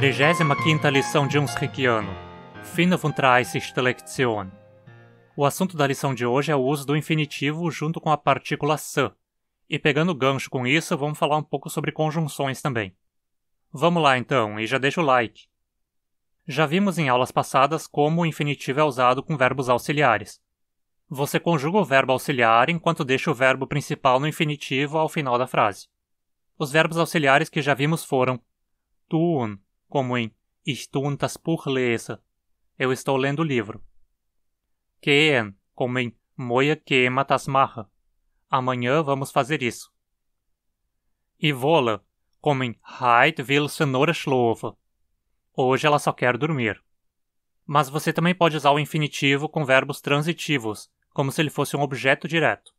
35 lição de Unsrikiano Fino von Lektion. O assunto da lição de hoje é o uso do infinitivo junto com a partícula se. E pegando gancho com isso, vamos falar um pouco sobre conjunções também. Vamos lá então, e já deixa o like. Já vimos em aulas passadas como o infinitivo é usado com verbos auxiliares. Você conjuga o verbo auxiliar enquanto deixa o verbo principal no infinitivo ao final da frase. Os verbos auxiliares que já vimos foram tun, como em estuntas por lesa, eu estou lendo o livro. Keen, como em Moia que matasmarra, amanhã vamos fazer isso. E vola, como em Heid will senora schlova. hoje ela só quer dormir. Mas você também pode usar o infinitivo com verbos transitivos, como se ele fosse um objeto direto.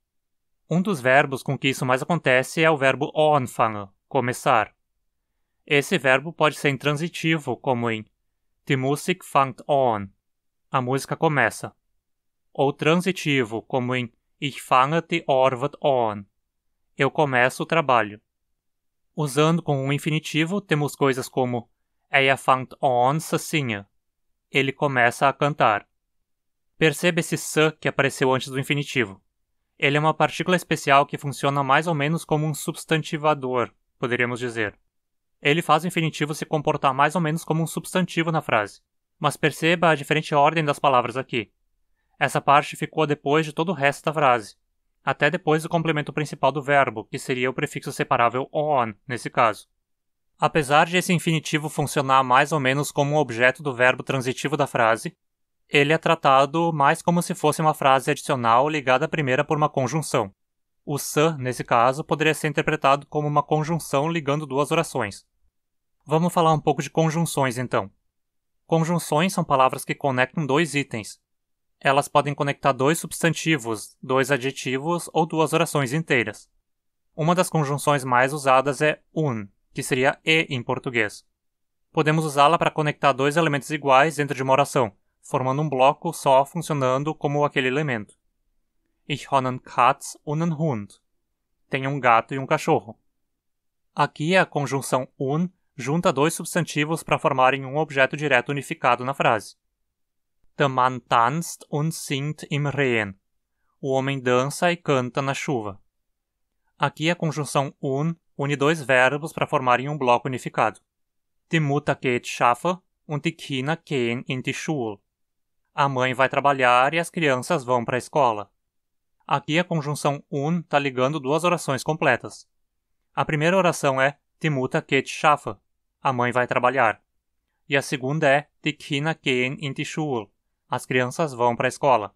Um dos verbos com que isso mais acontece é o verbo anfangen, começar. Esse verbo pode ser intransitivo, como em "the music fängt on", A música começa. Ou transitivo, como em Ich fange die Arbeit on", Eu começo o trabalho. Usando com um infinitivo, temos coisas como Er fängt on zu singen. Ele começa a cantar. Perceba esse s que apareceu antes do infinitivo. Ele é uma partícula especial que funciona mais ou menos como um substantivador, poderíamos dizer ele faz o infinitivo se comportar mais ou menos como um substantivo na frase. Mas perceba a diferente ordem das palavras aqui. Essa parte ficou depois de todo o resto da frase, até depois do complemento principal do verbo, que seria o prefixo separável on, nesse caso. Apesar de esse infinitivo funcionar mais ou menos como um objeto do verbo transitivo da frase, ele é tratado mais como se fosse uma frase adicional ligada à primeira por uma conjunção. O san, nesse caso, poderia ser interpretado como uma conjunção ligando duas orações. Vamos falar um pouco de conjunções então. Conjunções são palavras que conectam dois itens. Elas podem conectar dois substantivos, dois adjetivos ou duas orações inteiras. Uma das conjunções mais usadas é un, que seria e em português. Podemos usá-la para conectar dois elementos iguais dentro de uma oração, formando um bloco só funcionando como aquele elemento. Ich habe einen Katz und einen Hund. Tenho um gato e um cachorro. Aqui é a conjunção un junta dois substantivos para formarem um objeto direto unificado na frase. Der Mann tanzt und singt im Rehen. O homem dança e canta na chuva. Aqui a conjunção un une dois verbos para formarem um bloco unificado. Die Mutter geht schaffen und die Kinder gehen in die Schule. A mãe vai trabalhar e as crianças vão para a escola. Aqui a conjunção un está ligando duas orações completas. A primeira oração é Die Mutter geht schaffen, a mãe vai trabalhar. E a segunda é Tikhina gehen in die Schule, as crianças vão para a escola.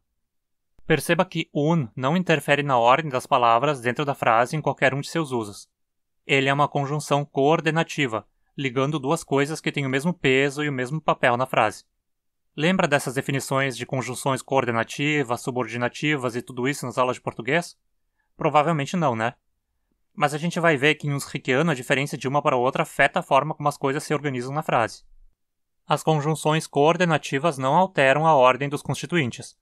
Perceba que un não interfere na ordem das palavras dentro da frase em qualquer um de seus usos. Ele é uma conjunção coordenativa, ligando duas coisas que têm o mesmo peso e o mesmo papel na frase. Lembra dessas definições de conjunções coordenativas, subordinativas e tudo isso nas aulas de português? Provavelmente não, né? Mas a gente vai ver que em uns Husserkiano a diferença de uma para outra afeta a forma como as coisas se organizam na frase. As conjunções coordenativas não alteram a ordem dos constituintes.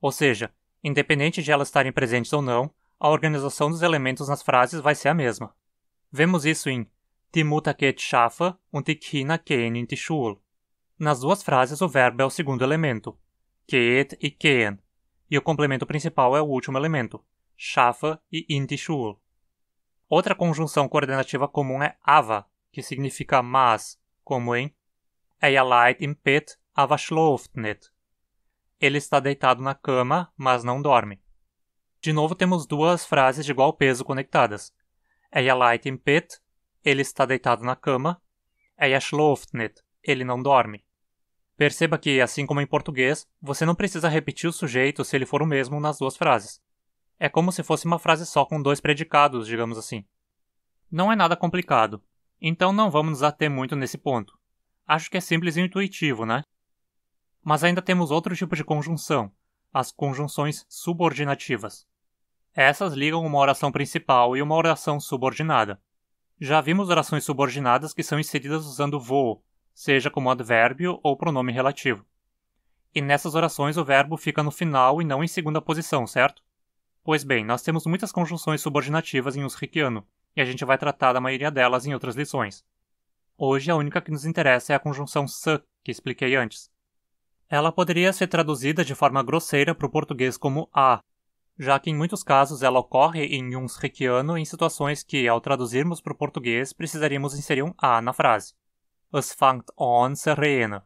Ou seja, independente de elas estarem presentes ou não, a organização dos elementos nas frases vai ser a mesma. Vemos isso em Timutaket Shafa und Ken Tishul. Nas duas frases o verbo é o segundo elemento, Ket e Ken, e o complemento principal é o último elemento, Shafa e Intishul. Outra conjunção coordenativa comum é ava, que significa mas, como em er Eia light im Pet ava schläft Ele está deitado na cama, mas não dorme. De novo temos duas frases de igual peso conectadas. Er Eia light im Pet, ele está deitado na cama. Eia er schläft ele não dorme. Perceba que, assim como em português, você não precisa repetir o sujeito se ele for o mesmo nas duas frases. É como se fosse uma frase só com dois predicados, digamos assim. Não é nada complicado, então não vamos nos ater muito nesse ponto. Acho que é simples e intuitivo, né? Mas ainda temos outro tipo de conjunção, as conjunções subordinativas. Essas ligam uma oração principal e uma oração subordinada. Já vimos orações subordinadas que são inseridas usando voo, seja como advérbio ou pronome relativo. E nessas orações o verbo fica no final e não em segunda posição, certo? Pois bem, nós temos muitas conjunções subordinativas em uso riquiano, e a gente vai tratar da maioria delas em outras lições. Hoje, a única que nos interessa é a conjunção se, que expliquei antes. Ela poderia ser traduzida de forma grosseira para o português como a, já que em muitos casos ela ocorre em uns riquiano em situações que, ao traduzirmos para o português, precisaríamos inserir um a na frase. Es fangt on se reena.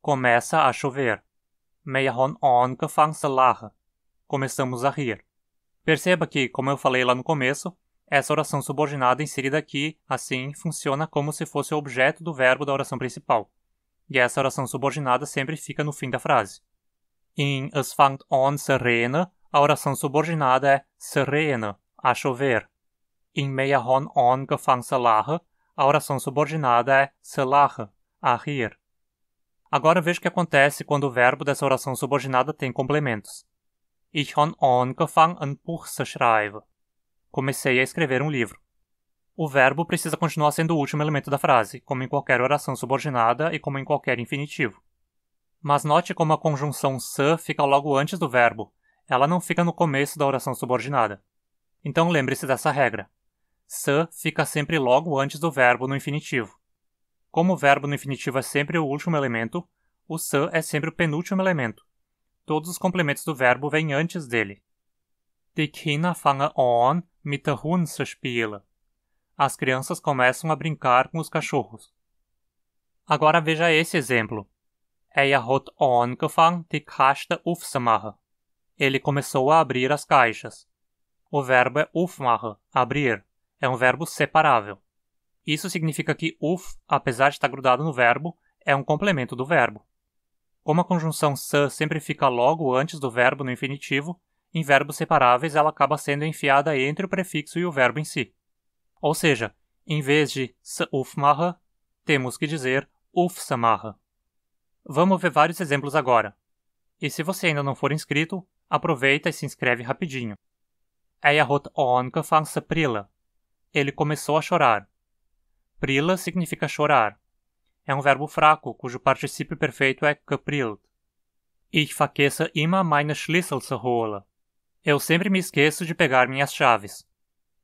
Começa a chover. Meia hon on que fang se lache. Começamos a rir. Perceba que, como eu falei lá no começo, essa oração subordinada inserida aqui, assim, funciona como se fosse o objeto do verbo da oração principal. E essa oração subordinada sempre fica no fim da frase. Em Es fängt serena, a oração subordinada é serena, a chover. Em hon on gefang lache, a oração subordinada é se a rir. Agora veja o que acontece quando o verbo dessa oração subordinada tem complementos ich han angefangen ein Buch zu schreiben. Comecei a escrever um livro. O verbo precisa continuar sendo o último elemento da frase, como em qualquer oração subordinada e como em qualquer infinitivo. Mas note como a conjunção se fica logo antes do verbo, ela não fica no começo da oração subordinada. Então lembre-se dessa regra. Se fica sempre logo antes do verbo no infinitivo. Como o verbo no infinitivo é sempre o último elemento, o se é sempre o penúltimo elemento todos os complementos do verbo vêm antes dele. Die Kinder fangen an mit der Hund zu spielen. As crianças começam a brincar com os cachorros. Agora veja esse exemplo. Er hat angefangen, die Kaste aufzumachen. Ele começou a abrir as caixas. O verbo é aufmachen, abrir. É um verbo separável. Isso significa que uf, apesar de estar grudado no verbo, é um complemento do verbo. Como a conjunção san sempre fica logo antes do verbo no infinitivo, em verbos separáveis ela acaba sendo enfiada entre o prefixo e o verbo em si. Ou seja, em vez de sufmaha, temos que dizer ufsamaha. Vamos ver vários exemplos agora. E se você ainda não for inscrito, aproveita e se inscreve rapidinho. Eyahot Onka a Prila. Ele começou a chorar. Prila significa chorar é um verbo fraco cujo participio perfeito é geprilt. Ich vergesse immer meine Schlüssel zu holen. Eu sempre me esqueço de pegar minhas chaves.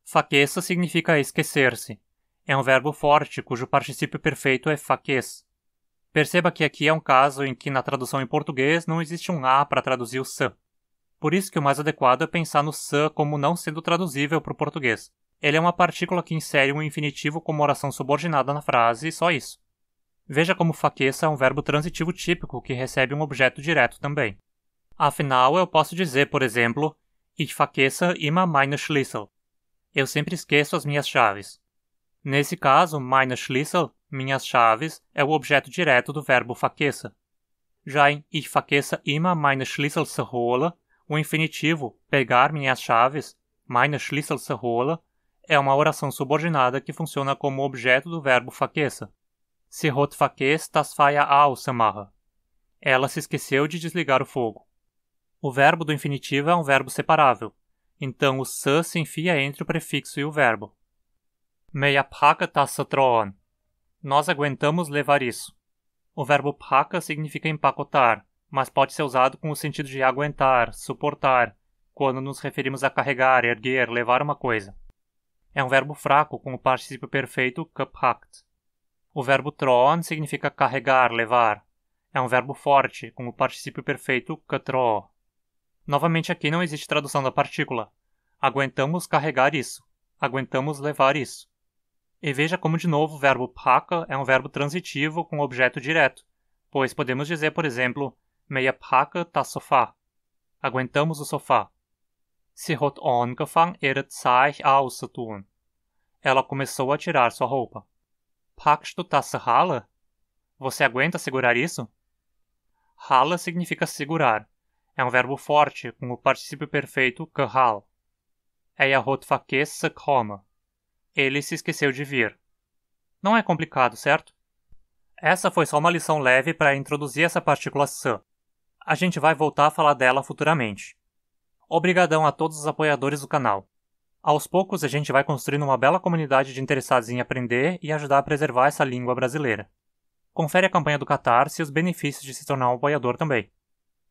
Faqueça significa esquecer-se. É um verbo forte cujo participio perfeito é faquez. Perceba que aqui é um caso em que na tradução em português não existe um A para traduzir o se. Por isso que o mais adequado é pensar no se como não sendo traduzível para o português. Ele é uma partícula que insere um infinitivo como oração subordinada na frase e só isso. Veja como faqueça é um verbo transitivo típico que recebe um objeto direto também. Afinal, eu posso dizer, por exemplo, Ich faqueça immer meine Schlüssel. Eu sempre esqueço as minhas chaves. Nesse caso, meine Schlüssel, minhas chaves, é o objeto direto do verbo faqueça. Já em Ich faqueça immer meine Schlüssel zu holen, o infinitivo pegar minhas chaves, meine Schlüssel zu holen, é uma oração subordinada que funciona como objeto do verbo faqueça. Sirotfaques tasfaia ao samarra. Ela se esqueceu de desligar o fogo. O verbo do infinitivo é um verbo separável, então o sa se enfia entre o prefixo e o verbo. Meia paca tassatroon. Nós aguentamos levar isso. O verbo paca significa empacotar, mas pode ser usado com o sentido de aguentar, suportar, quando nos referimos a carregar, erguer, levar uma coisa. É um verbo fraco com o participio perfeito kapacht. O verbo tron significa carregar, levar. É um verbo forte, com o particípio perfeito katro. Novamente aqui não existe tradução da partícula. Aguentamos carregar isso. Aguentamos levar isso. E veja como de novo o verbo paka é um verbo transitivo com objeto direto, pois podemos dizer, por exemplo, meia paka ta sofá. Aguentamos o sofá. Sie hat angefangen er Zeich tun. Ela começou a tirar sua roupa. Pakshtu hala? Tá Você aguenta segurar isso? Hala significa segurar. É um verbo forte com o particípio perfeito khal. Eyahot é fakes sakhoma. Ele se esqueceu de vir. Não é complicado, certo? Essa foi só uma lição leve para introduzir essa partícula s. A gente vai voltar a falar dela futuramente. Obrigadão a todos os apoiadores do canal. Aos poucos, a gente vai construindo uma bela comunidade de interessados em aprender e ajudar a preservar essa língua brasileira. Confere a campanha do Catarse e os benefícios de se tornar um apoiador também.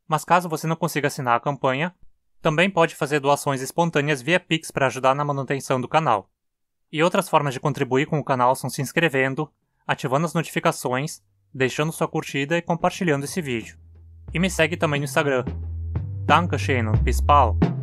Mas caso você não consiga assinar a campanha, também pode fazer doações espontâneas via Pix para ajudar na manutenção do canal. E outras formas de contribuir com o canal são se inscrevendo, ativando as notificações, deixando sua curtida e compartilhando esse vídeo. E me segue também no Instagram. Dankeschön, Pispal.